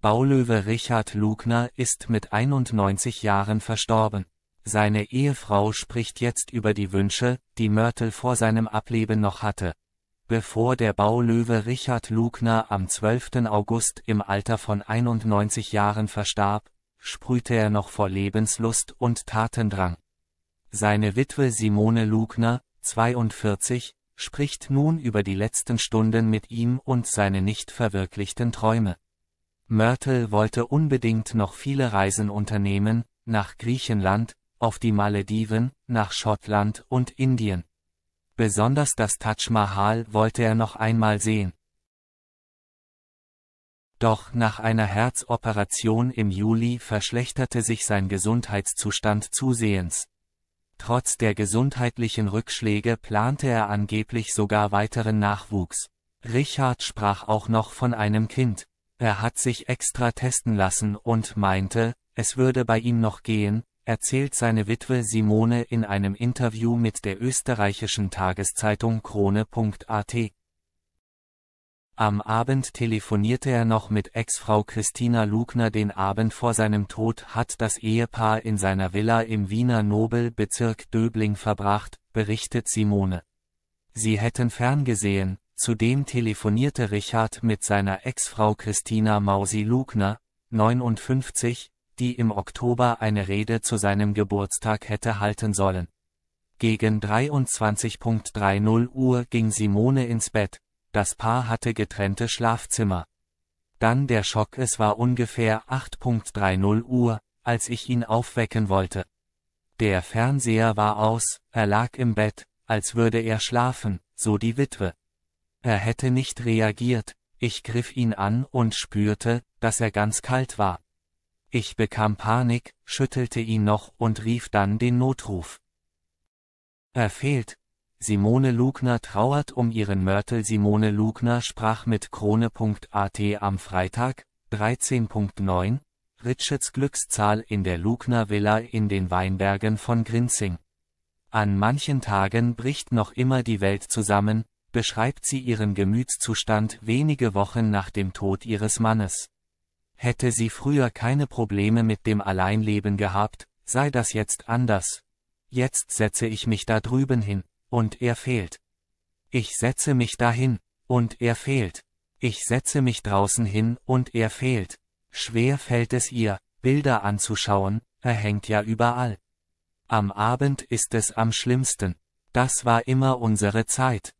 Baulöwe Richard Lugner ist mit 91 Jahren verstorben. Seine Ehefrau spricht jetzt über die Wünsche, die Mörtel vor seinem Ableben noch hatte. Bevor der Baulöwe Richard Lugner am 12. August im Alter von 91 Jahren verstarb, sprühte er noch vor Lebenslust und Tatendrang. Seine Witwe Simone Lugner, 42, spricht nun über die letzten Stunden mit ihm und seine nicht verwirklichten Träume. Mörtel wollte unbedingt noch viele Reisen unternehmen, nach Griechenland, auf die Malediven, nach Schottland und Indien. Besonders das Taj Mahal wollte er noch einmal sehen. Doch nach einer Herzoperation im Juli verschlechterte sich sein Gesundheitszustand zusehends. Trotz der gesundheitlichen Rückschläge plante er angeblich sogar weiteren Nachwuchs. Richard sprach auch noch von einem Kind. Er hat sich extra testen lassen und meinte, es würde bei ihm noch gehen, erzählt seine Witwe Simone in einem Interview mit der österreichischen Tageszeitung Krone.at. Am Abend telefonierte er noch mit Ex-Frau Christina Lugner. Den Abend vor seinem Tod hat das Ehepaar in seiner Villa im Wiener Nobelbezirk Döbling verbracht, berichtet Simone. Sie hätten ferngesehen, Zudem telefonierte Richard mit seiner Ex-Frau Christina Mausi-Lugner, 59, die im Oktober eine Rede zu seinem Geburtstag hätte halten sollen. Gegen 23.30 Uhr ging Simone ins Bett, das Paar hatte getrennte Schlafzimmer. Dann der Schock, es war ungefähr 8.30 Uhr, als ich ihn aufwecken wollte. Der Fernseher war aus, er lag im Bett, als würde er schlafen, so die Witwe. Er hätte nicht reagiert, ich griff ihn an und spürte, dass er ganz kalt war. Ich bekam Panik, schüttelte ihn noch und rief dann den Notruf. Er fehlt. Simone Lugner trauert um ihren Mörtel. Simone Lugner sprach mit krone.at am Freitag, 13.9, Ritschets Glückszahl in der Lugner Villa in den Weinbergen von Grinzing. An manchen Tagen bricht noch immer die Welt zusammen, beschreibt sie ihren Gemütszustand wenige Wochen nach dem Tod ihres Mannes. Hätte sie früher keine Probleme mit dem Alleinleben gehabt, sei das jetzt anders. Jetzt setze ich mich da drüben hin, und er fehlt. Ich setze mich dahin, und er fehlt. Ich setze mich draußen hin, und er fehlt. Schwer fällt es ihr, Bilder anzuschauen, er hängt ja überall. Am Abend ist es am schlimmsten. Das war immer unsere Zeit.